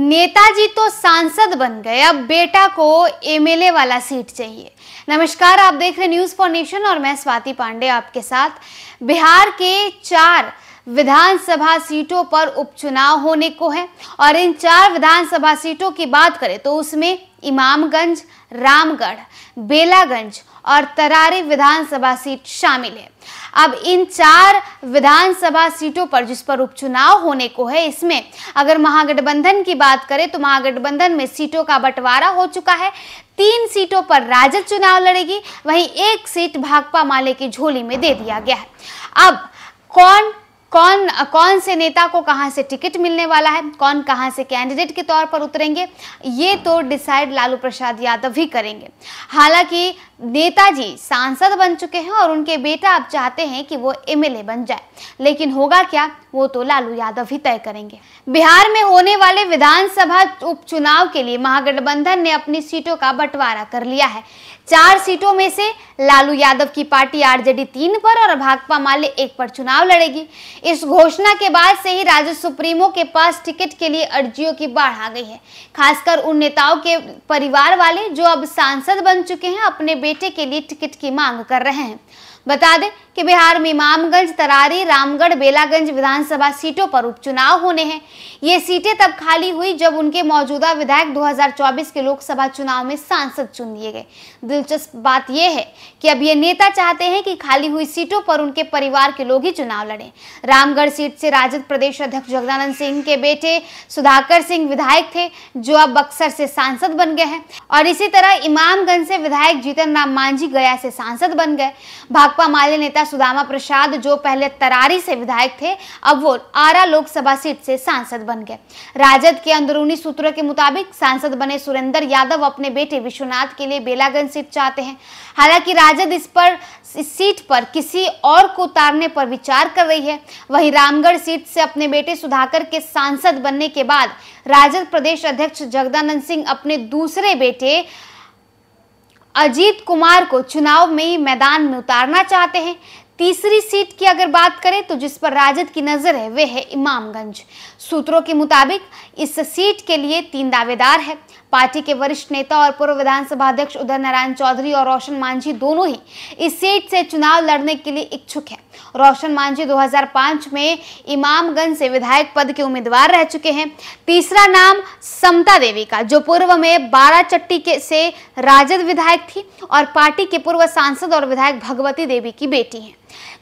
नेताजी तो सांसद बन गए अब बेटा को एमएलए वाला सीट चाहिए नमस्कार आप देख रहे न्यूज फॉर नेशन और मैं स्वाति पांडे आपके साथ बिहार के चार विधानसभा सीटों पर उपचुनाव होने को है और इन चार विधानसभा सीटों की बात करें तो उसमें इमामगंज रामगढ़ बेलागंज और तरारी विधानसभा सीट शामिल है अब इन चार विधानसभा सीटों पर जिस पर उपचुनाव होने को है इसमें अगर महागठबंधन की बात करें तो महागठबंधन में सीटों का बंटवारा हो चुका है तीन सीटों पर राजद चुनाव लड़ेगी वहीं एक सीट भाकपा माले की झोली में दे दिया गया है अब कौन कौन कौन से नेता को कहाँ से टिकट मिलने वाला है कौन कहाँ से कैंडिडेट के तौर पर उतरेंगे ये तो डिसाइड लालू प्रसाद यादव ही करेंगे हालांकि नेताजी सांसद बन चुके हैं और उनके बेटा अब चाहते हैं कि वो एमएलए बन जाए लेकिन होगा क्या वो तो लालू यादव ही तय करेंगे बिहार में होने वाले विधानसभा उपचुनाव के लिए महागठबंधन ने अपनी सीटों का बंटवारा कर लिया है चार सीटों में से लालू यादव की पार्टी आरजेडी तीन पर और भाकपा माले एक पर चुनाव लड़ेगी इस घोषणा घोषणा के बाद से ही राज्य सुप्रीमो के पास टिकट के लिए अर्जियों की बाढ़ आ गई है खासकर उन नेताओं के परिवार वाले जो अब सांसद बन चुके हैं अपने बेटे के लिए टिकट की मांग कर रहे हैं बता दें कि बिहार में इमामगंज तरारी रामगढ़ बेलागंज विधानसभा सीटों पर उपचुनाव होने हैं ये सीटें तब खाली हुई जब उनके मौजूदा विधायक 2024 के लोकसभा चुनाव में सांसद चुन लिए गए दिलचस्प बात यह है कि अब ये नेता चाहते हैं कि खाली हुई सीटों पर उनके परिवार के लोग ही चुनाव लड़े रामगढ़ सीट से राजद प्रदेश अध्यक्ष जगदानंद सिंह के बेटे सुधाकर सिंह विधायक थे जो अब बक्सर से सांसद बन गए हैं और इसी तरह इमामगंज से विधायक जीतन राम मांझी गया से सांसद बन गए भाकपा माले नेता सुदामा प्रसाद जो पहले तरारी से विधायक थे अब वो आरा लोकसभा सीट से सांसद बन गए राजद के अंदरूनी सूत्रों के मुताबिक सांसद बने सुरेंद्र यादव अपने बेटे विश्वनाथ के लिए बेलागंज सीट चाहते हैं हालांकि राजद इस पर इस सीट पर किसी और को उतारने पर विचार कर रही है वहीं रामगढ़ सीट से अपने बेटे सुधाकर के सांसद बनने के बाद राजद प्रदेश अध्यक्ष जगदानंद सिंह अपने दूसरे बेटे अजीत कुमार को चुनाव में मैदान में उतारना चाहते हैं तीसरी सीट की अगर बात करें तो जिस पर राजद की नज़र है वे है इमामगंज सूत्रों के मुताबिक इस सीट के लिए तीन दावेदार हैं पार्टी के वरिष्ठ नेता और पूर्व विधानसभा अध्यक्ष उदय नारायण चौधरी और रोशन मांझी दोनों ही इस सीट से चुनाव लड़ने के लिए इच्छुक हैं रोशन मांझी 2005 में इमामगंज से विधायक पद के उम्मीदवार रह चुके हैं तीसरा नाम समता देवी का जो पूर्व में बारा चट्टी के से राजद विधायक थी और पार्टी के पूर्व सांसद और विधायक भगवती देवी की बेटी हैं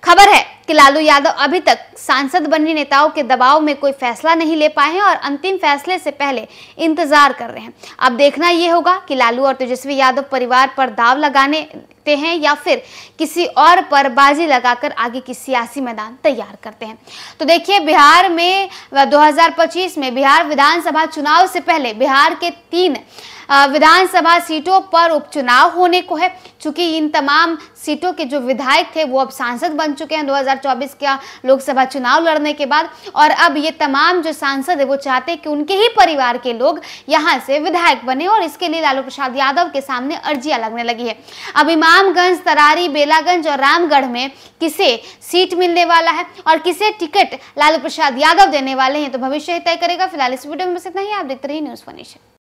खबर है कि लालू यादव अभी तक सांसद बने नेताओं के दबाव में कोई फैसला नहीं ले पाए हैं और अंतिम फैसले से पहले इंतजार कर रहे हैं अब देखना यह होगा कि लालू और तेजस्वी यादव परिवार पर दाव लगाने हैं या फिर किसी और पर बाजी लगाकर आगे की सियासी मैदान तैयार करते हैं तो देखिए बिहार में 2025 में बिहार विधानसभा चुनाव से पहले बिहार के तीन विधानसभा सीटों पर उपचुनाव होने को है चूंकि इन तमाम सीटों के जो विधायक थे वो अब सांसद बन चुके हैं 2024 का लोकसभा चुनाव लड़ने के बाद और अब ये तमाम जो सांसद है वो चाहते हैं कि उनके ही परिवार के लोग यहाँ से विधायक बने और इसके लिए लालू प्रसाद यादव के सामने अर्जियां लगने लगी है अब इमामगंज तरारी बेलागंज और रामगढ़ में किसे सीट मिलने वाला है और किसे टिकट लालू प्रसाद यादव देने वाले हैं तो भविष्य तय करेगा फिलहाल इस वीडियो में बस इतना ही आप देखते रहिए न्यूज़ फॉर